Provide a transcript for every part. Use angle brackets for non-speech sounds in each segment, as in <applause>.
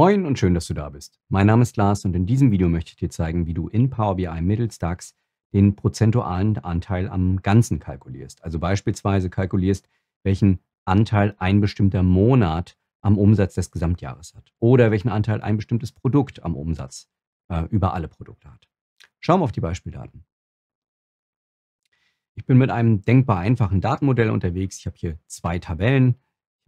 Moin und schön, dass du da bist. Mein Name ist Lars und in diesem Video möchte ich dir zeigen, wie du in Power BI mittels DAX den prozentualen Anteil am Ganzen kalkulierst. Also beispielsweise kalkulierst, welchen Anteil ein bestimmter Monat am Umsatz des Gesamtjahres hat oder welchen Anteil ein bestimmtes Produkt am Umsatz äh, über alle Produkte hat. Schauen wir auf die Beispieldaten. Ich bin mit einem denkbar einfachen Datenmodell unterwegs. Ich habe hier zwei Tabellen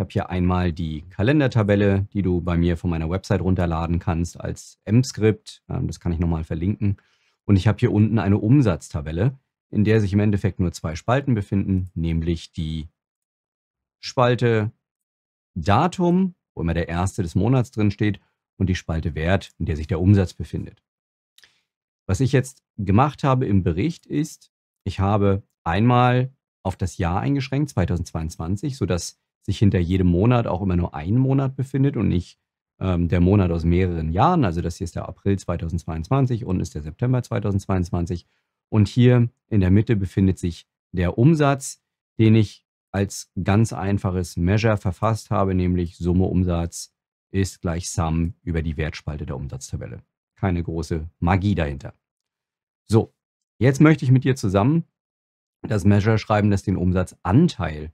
habe hier einmal die Kalendertabelle, die du bei mir von meiner Website runterladen kannst als M-Skript. Ähm, das kann ich nochmal verlinken. Und ich habe hier unten eine Umsatztabelle, in der sich im Endeffekt nur zwei Spalten befinden, nämlich die Spalte Datum, wo immer der erste des Monats drin steht, und die Spalte Wert, in der sich der Umsatz befindet. Was ich jetzt gemacht habe im Bericht ist, ich habe einmal auf das Jahr eingeschränkt, 2022, sodass sich hinter jedem Monat auch immer nur ein Monat befindet und nicht ähm, der Monat aus mehreren Jahren. Also das hier ist der April 2022, und ist der September 2022 und hier in der Mitte befindet sich der Umsatz, den ich als ganz einfaches Measure verfasst habe, nämlich Summe Umsatz ist gleich Sum über die Wertspalte der Umsatztabelle. Keine große Magie dahinter. So, jetzt möchte ich mit dir zusammen das Measure schreiben, das den Umsatzanteil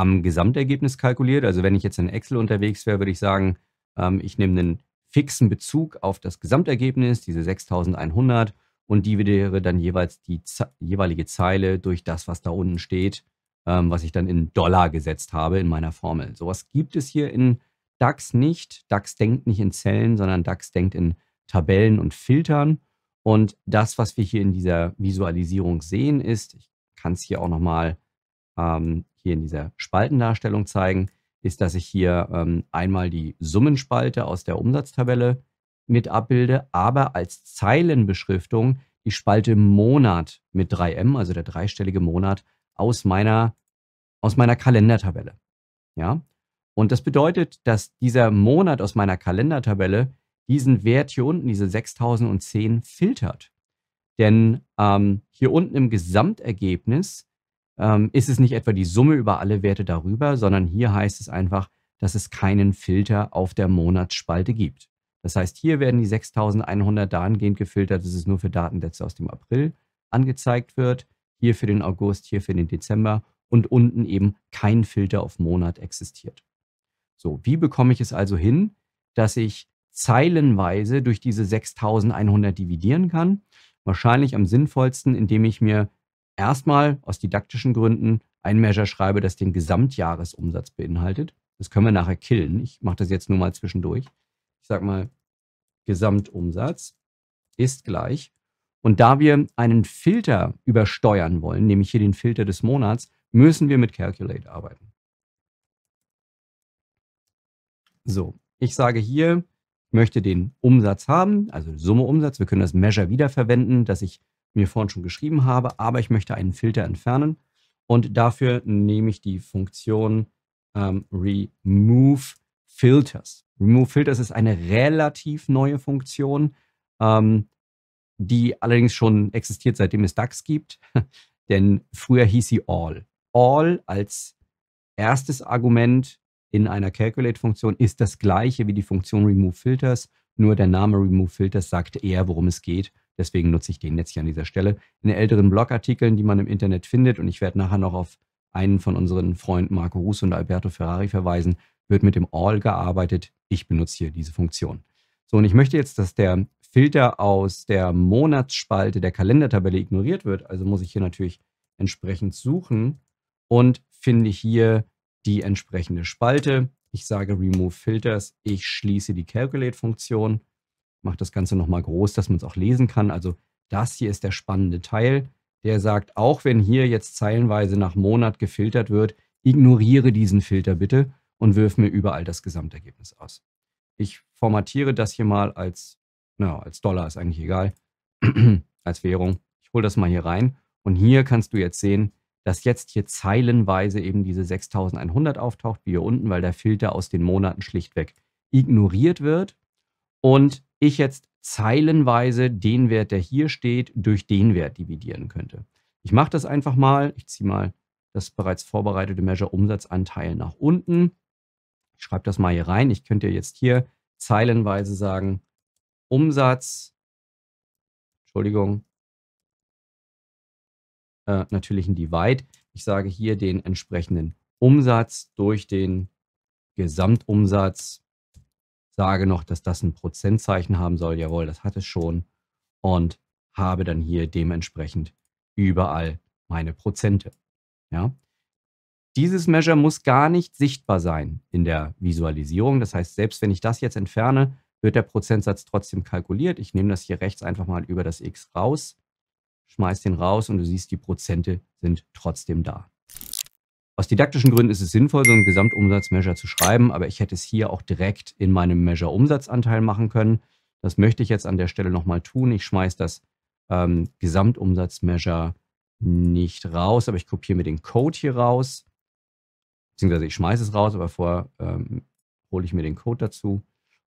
am Gesamtergebnis kalkuliert. Also wenn ich jetzt in Excel unterwegs wäre, würde ich sagen, ähm, ich nehme einen fixen Bezug auf das Gesamtergebnis, diese 6100, und dividiere dann jeweils die jeweilige Zeile durch das, was da unten steht, ähm, was ich dann in Dollar gesetzt habe in meiner Formel. Sowas gibt es hier in DAX nicht. DAX denkt nicht in Zellen, sondern DAX denkt in Tabellen und Filtern. Und das, was wir hier in dieser Visualisierung sehen, ist, ich kann es hier auch nochmal ähm, hier in dieser Spaltendarstellung zeigen, ist, dass ich hier ähm, einmal die Summenspalte aus der Umsatztabelle mit abbilde, aber als Zeilenbeschriftung die Spalte Monat mit 3M, also der dreistellige Monat, aus meiner, aus meiner Kalendertabelle. Ja? Und das bedeutet, dass dieser Monat aus meiner Kalendertabelle diesen Wert hier unten, diese 6010, filtert. Denn ähm, hier unten im Gesamtergebnis ähm, ist es nicht etwa die Summe über alle Werte darüber, sondern hier heißt es einfach, dass es keinen Filter auf der Monatsspalte gibt. Das heißt, hier werden die 6100 dahingehend gefiltert, dass es nur für Datensätze aus dem April angezeigt wird, hier für den August, hier für den Dezember und unten eben kein Filter auf Monat existiert. So, wie bekomme ich es also hin, dass ich zeilenweise durch diese 6100 dividieren kann? Wahrscheinlich am sinnvollsten, indem ich mir erstmal aus didaktischen Gründen ein Measure schreibe, das den Gesamtjahresumsatz beinhaltet. Das können wir nachher killen. Ich mache das jetzt nur mal zwischendurch. Ich sage mal, Gesamtumsatz ist gleich. Und da wir einen Filter übersteuern wollen, nämlich hier den Filter des Monats, müssen wir mit Calculate arbeiten. So, ich sage hier, ich möchte den Umsatz haben, also Summe Umsatz. Wir können das Measure wiederverwenden, dass ich mir vorhin schon geschrieben habe, aber ich möchte einen Filter entfernen und dafür nehme ich die Funktion ähm, Remove Filters. Remove Filters ist eine relativ neue Funktion, ähm, die allerdings schon existiert, seitdem es DAX gibt, <laughs> denn früher hieß sie All. All als erstes Argument in einer Calculate-Funktion ist das gleiche wie die Funktion Remove Filters, nur der Name Remove Filters sagt eher, worum es geht Deswegen nutze ich den jetzt hier an dieser Stelle. In älteren Blogartikeln, die man im Internet findet, und ich werde nachher noch auf einen von unseren Freunden Marco Russo und Alberto Ferrari verweisen, wird mit dem All gearbeitet. Ich benutze hier diese Funktion. So, und ich möchte jetzt, dass der Filter aus der Monatsspalte der Kalendertabelle ignoriert wird. Also muss ich hier natürlich entsprechend suchen und finde hier die entsprechende Spalte. Ich sage Remove Filters. Ich schließe die Calculate-Funktion mache das Ganze nochmal groß, dass man es auch lesen kann. Also das hier ist der spannende Teil, der sagt, auch wenn hier jetzt zeilenweise nach Monat gefiltert wird, ignoriere diesen Filter bitte und wirf mir überall das Gesamtergebnis aus. Ich formatiere das hier mal als, naja, als Dollar ist eigentlich egal, <clears throat> als Währung. Ich hole das mal hier rein und hier kannst du jetzt sehen, dass jetzt hier zeilenweise eben diese 6100 auftaucht, wie hier unten, weil der Filter aus den Monaten schlichtweg ignoriert wird. Und ich jetzt zeilenweise den Wert, der hier steht, durch den Wert dividieren könnte. Ich mache das einfach mal. Ich ziehe mal das bereits vorbereitete Measure-Umsatzanteil nach unten. Ich schreibe das mal hier rein. Ich könnte jetzt hier zeilenweise sagen, Umsatz, Entschuldigung, äh, natürlich ein Divide. Ich sage hier den entsprechenden Umsatz durch den Gesamtumsatz sage noch, dass das ein Prozentzeichen haben soll. Jawohl, das hat es schon. Und habe dann hier dementsprechend überall meine Prozente. Ja? Dieses Measure muss gar nicht sichtbar sein in der Visualisierung. Das heißt, selbst wenn ich das jetzt entferne, wird der Prozentsatz trotzdem kalkuliert. Ich nehme das hier rechts einfach mal über das x raus, schmeiße den raus und du siehst, die Prozente sind trotzdem da. Aus didaktischen Gründen ist es sinnvoll, so einen Gesamtumsatzmeasure zu schreiben, aber ich hätte es hier auch direkt in meinem Measure-Umsatzanteil machen können. Das möchte ich jetzt an der Stelle nochmal tun. Ich schmeiße das ähm, gesamtumsatz nicht raus, aber ich kopiere mir den Code hier raus. Beziehungsweise ich schmeiße es raus, aber vorher ähm, hole ich mir den Code dazu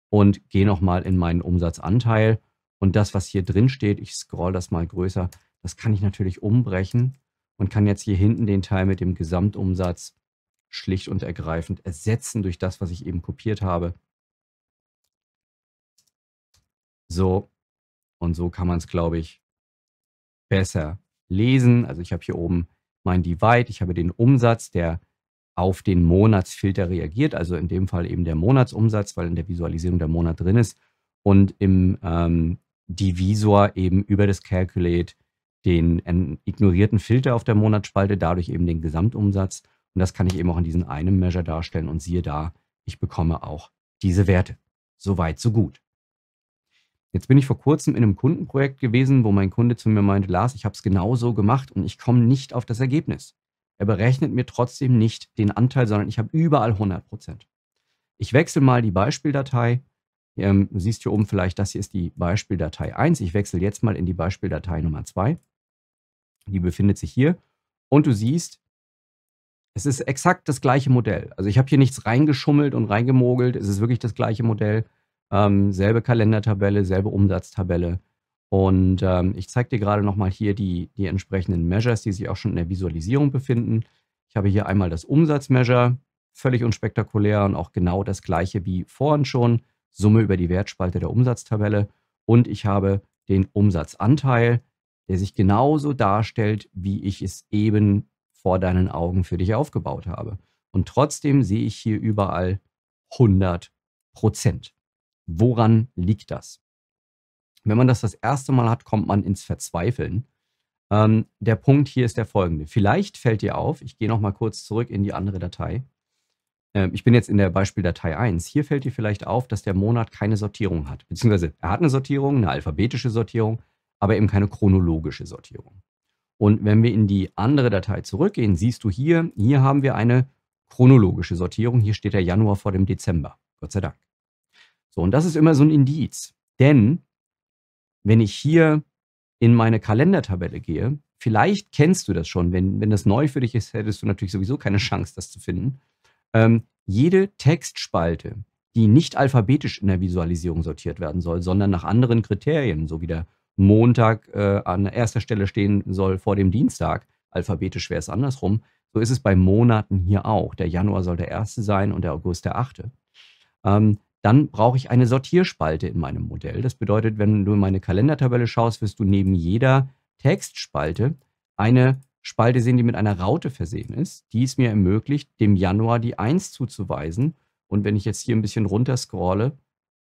und gehe nochmal in meinen Umsatzanteil. Und das, was hier drin steht, ich scroll das mal größer, das kann ich natürlich umbrechen und kann jetzt hier hinten den Teil mit dem Gesamtumsatz schlicht und ergreifend ersetzen durch das, was ich eben kopiert habe. So, und so kann man es, glaube ich, besser lesen. Also ich habe hier oben mein Divide, ich habe den Umsatz, der auf den Monatsfilter reagiert, also in dem Fall eben der Monatsumsatz, weil in der Visualisierung der Monat drin ist und im ähm, Divisor eben über das Calculate den ignorierten Filter auf der Monatsspalte, dadurch eben den Gesamtumsatz. Und das kann ich eben auch in diesem einen Measure darstellen. Und siehe da, ich bekomme auch diese Werte. Soweit, so gut. Jetzt bin ich vor kurzem in einem Kundenprojekt gewesen, wo mein Kunde zu mir meinte, Lars, ich habe es genau so gemacht und ich komme nicht auf das Ergebnis. Er berechnet mir trotzdem nicht den Anteil, sondern ich habe überall 100 Prozent. Ich wechsle mal die Beispieldatei. Ähm, du siehst hier oben vielleicht, das hier ist die Beispieldatei 1. Ich wechsle jetzt mal in die Beispieldatei Nummer 2. Die befindet sich hier. Und du siehst, es ist exakt das gleiche Modell. Also ich habe hier nichts reingeschummelt und reingemogelt. Es ist wirklich das gleiche Modell. Ähm, selbe Kalendertabelle, selbe Umsatztabelle. Und ähm, ich zeige dir gerade nochmal hier die, die entsprechenden Measures, die sich auch schon in der Visualisierung befinden. Ich habe hier einmal das Umsatzmeasure, völlig unspektakulär und auch genau das gleiche wie vorhin schon. Summe über die Wertspalte der Umsatztabelle. Und ich habe den Umsatzanteil, der sich genauso darstellt, wie ich es eben vor deinen Augen für dich aufgebaut habe. Und trotzdem sehe ich hier überall 100 Prozent. Woran liegt das? Wenn man das das erste Mal hat, kommt man ins Verzweifeln. Ähm, der Punkt hier ist der folgende. Vielleicht fällt dir auf, ich gehe nochmal kurz zurück in die andere Datei. Ähm, ich bin jetzt in der Beispieldatei 1. Hier fällt dir vielleicht auf, dass der Monat keine Sortierung hat. Beziehungsweise er hat eine Sortierung, eine alphabetische Sortierung, aber eben keine chronologische Sortierung. Und wenn wir in die andere Datei zurückgehen, siehst du hier, hier haben wir eine chronologische Sortierung. Hier steht der Januar vor dem Dezember. Gott sei Dank. So, und das ist immer so ein Indiz. Denn wenn ich hier in meine Kalendertabelle gehe, vielleicht kennst du das schon. Wenn, wenn das neu für dich ist, hättest du natürlich sowieso keine Chance, das zu finden. Ähm, jede Textspalte, die nicht alphabetisch in der Visualisierung sortiert werden soll, sondern nach anderen Kriterien, so wie der Montag äh, an erster Stelle stehen soll vor dem Dienstag, alphabetisch wäre es andersrum, so ist es bei Monaten hier auch. Der Januar soll der erste sein und der August der achte. Ähm, dann brauche ich eine Sortierspalte in meinem Modell. Das bedeutet, wenn du in meine Kalendertabelle schaust, wirst du neben jeder Textspalte eine Spalte sehen, die mit einer Raute versehen ist, die es mir ermöglicht, dem Januar die 1 zuzuweisen. Und wenn ich jetzt hier ein bisschen runter scrolle,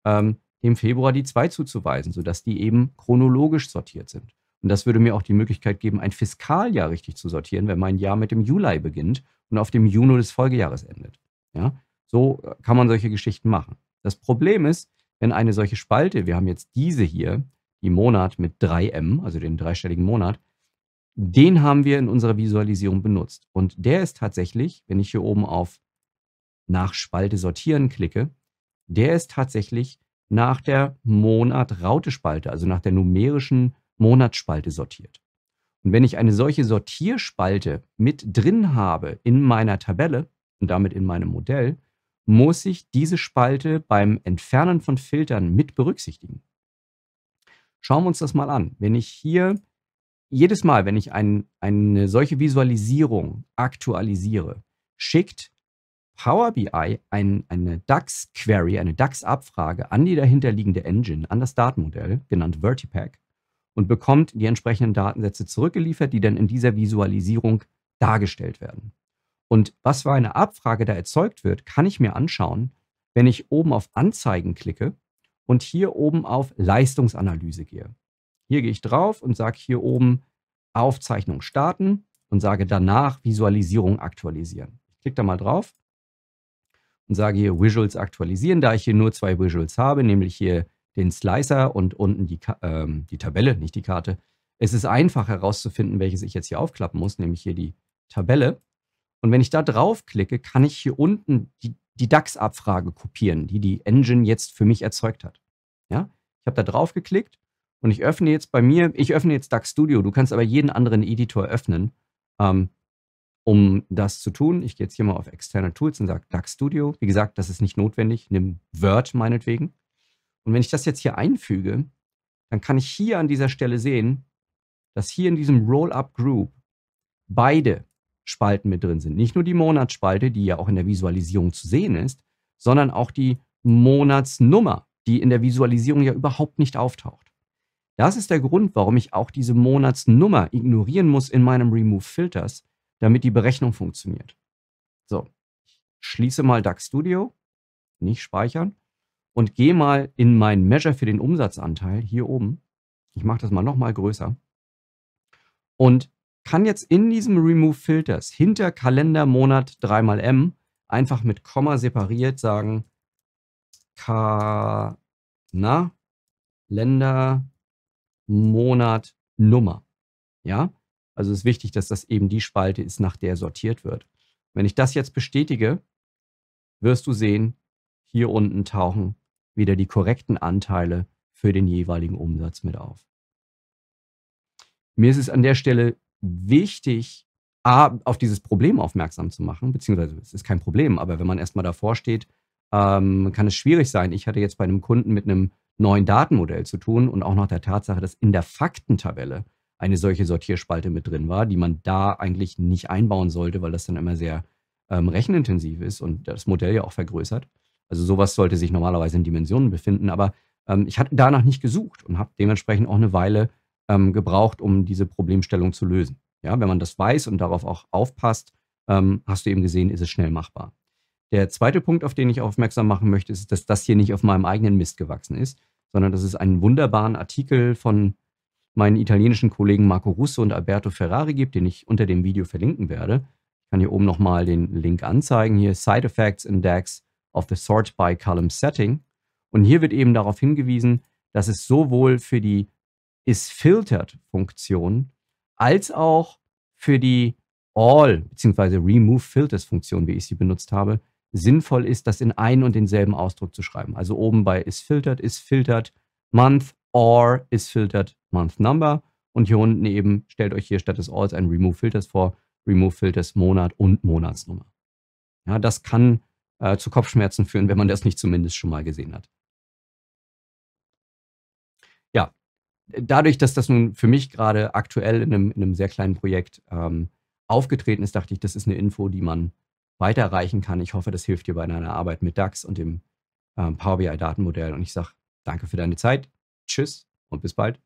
ähm, dem Februar die zwei zuzuweisen, sodass die eben chronologisch sortiert sind. Und das würde mir auch die Möglichkeit geben, ein Fiskaljahr richtig zu sortieren, wenn mein Jahr mit dem Juli beginnt und auf dem Juni des Folgejahres endet. Ja? So äh, kann man solche Geschichten machen. Das Problem ist, wenn eine solche Spalte, wir haben jetzt diese hier, die Monat mit 3M, also den dreistelligen Monat, den haben wir in unserer Visualisierung benutzt. Und der ist tatsächlich, wenn ich hier oben auf nach Spalte sortieren klicke, der ist tatsächlich nach der Monat-Raute-Spalte, also nach der numerischen Monatsspalte sortiert. Und wenn ich eine solche Sortierspalte mit drin habe in meiner Tabelle und damit in meinem Modell, muss ich diese Spalte beim Entfernen von Filtern mit berücksichtigen. Schauen wir uns das mal an. Wenn ich hier jedes Mal, wenn ich ein, eine solche Visualisierung aktualisiere, schickt Power BI ein, eine DAX-Query, eine DAX-Abfrage an die dahinterliegende Engine, an das Datenmodell, genannt Vertipack, und bekommt die entsprechenden Datensätze zurückgeliefert, die dann in dieser Visualisierung dargestellt werden. Und was für eine Abfrage da erzeugt wird, kann ich mir anschauen, wenn ich oben auf Anzeigen klicke und hier oben auf Leistungsanalyse gehe. Hier gehe ich drauf und sage hier oben Aufzeichnung starten und sage danach Visualisierung aktualisieren. Ich klicke da mal drauf und sage hier Visuals aktualisieren, da ich hier nur zwei Visuals habe, nämlich hier den Slicer und unten die, ähm, die Tabelle, nicht die Karte. Es ist einfach herauszufinden, welches ich jetzt hier aufklappen muss, nämlich hier die Tabelle. Und wenn ich da draufklicke, kann ich hier unten die, die DAX-Abfrage kopieren, die die Engine jetzt für mich erzeugt hat. Ja? Ich habe da draufgeklickt und ich öffne jetzt bei mir, ich öffne jetzt DAX Studio. Du kannst aber jeden anderen Editor öffnen. Ähm, um das zu tun, ich gehe jetzt hier mal auf externe Tools und sage DAX Studio. Wie gesagt, das ist nicht notwendig. Nimm Word meinetwegen. Und wenn ich das jetzt hier einfüge, dann kann ich hier an dieser Stelle sehen, dass hier in diesem Rollup Group beide Spalten mit drin sind. Nicht nur die Monatsspalte, die ja auch in der Visualisierung zu sehen ist, sondern auch die Monatsnummer, die in der Visualisierung ja überhaupt nicht auftaucht. Das ist der Grund, warum ich auch diese Monatsnummer ignorieren muss in meinem Remove Filters, damit die Berechnung funktioniert. So, ich schließe mal DAX Studio, nicht speichern und gehe mal in meinen Measure für den Umsatzanteil hier oben. Ich mache das mal nochmal größer und kann jetzt in diesem Remove Filters hinter Kalendermonat 3xM einfach mit Komma separiert sagen, Ka, na, Monat, Nummer. Ja, also es ist wichtig, dass das eben die Spalte ist, nach der sortiert wird. Wenn ich das jetzt bestätige, wirst du sehen, hier unten tauchen wieder die korrekten Anteile für den jeweiligen Umsatz mit auf. Mir ist es an der Stelle wichtig, A, auf dieses Problem aufmerksam zu machen, beziehungsweise es ist kein Problem, aber wenn man erstmal davor steht, ähm, kann es schwierig sein. Ich hatte jetzt bei einem Kunden mit einem neuen Datenmodell zu tun und auch noch der Tatsache, dass in der Faktentabelle eine solche Sortierspalte mit drin war, die man da eigentlich nicht einbauen sollte, weil das dann immer sehr ähm, rechenintensiv ist und das Modell ja auch vergrößert. Also sowas sollte sich normalerweise in Dimensionen befinden, aber ähm, ich hatte danach nicht gesucht und habe dementsprechend auch eine Weile ähm, gebraucht, um diese Problemstellung zu lösen. Ja, wenn man das weiß und darauf auch aufpasst, ähm, hast du eben gesehen, ist es schnell machbar. Der zweite Punkt, auf den ich aufmerksam machen möchte, ist, dass das hier nicht auf meinem eigenen Mist gewachsen ist, sondern dass es einen wunderbaren Artikel von meinen italienischen Kollegen Marco Russo und Alberto Ferrari gibt, den ich unter dem Video verlinken werde. Ich kann hier oben nochmal den Link anzeigen. Hier Side Effects Index of the Sort by Column Setting. Und hier wird eben darauf hingewiesen, dass es sowohl für die isFiltered-Funktion als auch für die All- bzw. Remove-Filters-Funktion, wie ich sie benutzt habe, sinnvoll ist, das in einen und denselben Ausdruck zu schreiben. Also oben bei isFiltered, isFiltered, Month, or isFiltered, Month Number. Und hier unten eben stellt euch hier statt des Alls ein Remove Filters vor. Remove Filters Monat und Monatsnummer. Ja, das kann äh, zu Kopfschmerzen führen, wenn man das nicht zumindest schon mal gesehen hat. Ja, dadurch, dass das nun für mich gerade aktuell in einem, in einem sehr kleinen Projekt ähm, aufgetreten ist, dachte ich, das ist eine Info, die man weiterreichen kann. Ich hoffe, das hilft dir bei deiner Arbeit mit DAX und dem ähm, Power BI Datenmodell. Und ich sage danke für deine Zeit. Tschüss und bis bald.